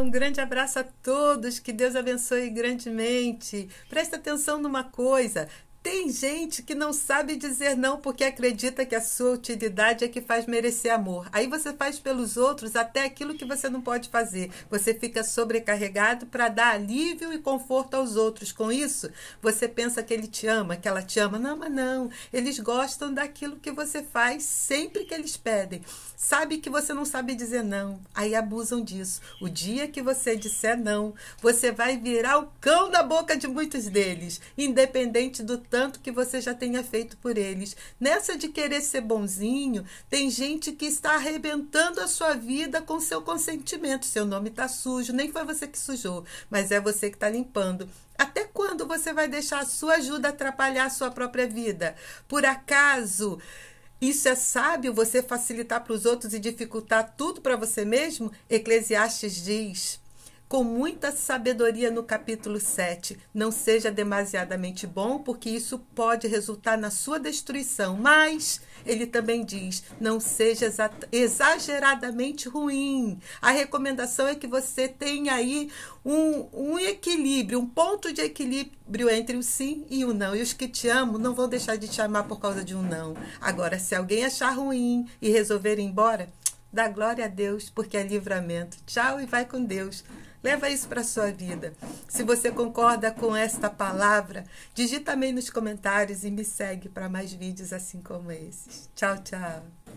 um grande abraço a todos, que Deus abençoe grandemente. Presta atenção numa coisa: gente que não sabe dizer não porque acredita que a sua utilidade é que faz merecer amor. Aí você faz pelos outros até aquilo que você não pode fazer. Você fica sobrecarregado para dar alívio e conforto aos outros. Com isso, você pensa que ele te ama, que ela te ama. Não, mas não. Eles gostam daquilo que você faz sempre que eles pedem. Sabe que você não sabe dizer não. Aí abusam disso. O dia que você disser não, você vai virar o cão da boca de muitos deles, independente do tanto tanto que você já tenha feito por eles. Nessa de querer ser bonzinho, tem gente que está arrebentando a sua vida com seu consentimento. Seu nome está sujo, nem foi você que sujou, mas é você que está limpando. Até quando você vai deixar a sua ajuda atrapalhar a sua própria vida? Por acaso. Isso é sábio você facilitar para os outros e dificultar tudo para você mesmo? Eclesiastes diz com muita sabedoria no capítulo 7. Não seja demasiadamente bom, porque isso pode resultar na sua destruição. Mas ele também diz: não seja exageradamente ruim. A recomendação é que você tenha aí um, um equilíbrio, um ponto de equilíbrio entre o sim e o não. E os que te amam não vão deixar de te amar por causa de um não. Agora, se alguém achar ruim e resolver ir embora, dá glória a Deus, porque é livramento. Tchau e vai com Deus. Leva isso para sua vida. Se você concorda com esta palavra, digita também nos comentários e me segue para mais vídeos assim como esses. Tchau, tchau.